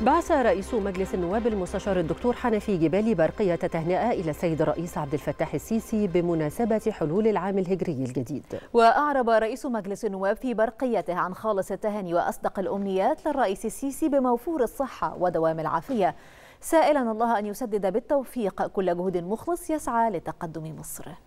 بعث رئيس مجلس النواب المستشار الدكتور حنفي جبالي برقية تهنئة إلى السيد الرئيس عبد الفتاح السيسي بمناسبة حلول العام الهجري الجديد وأعرب رئيس مجلس النواب في برقيته عن خالص التهاني وأصدق الأمنيات للرئيس السيسي بموفور الصحة ودوام العافية سائلا الله أن يسدد بالتوفيق كل جهد مخلص يسعى لتقدم مصر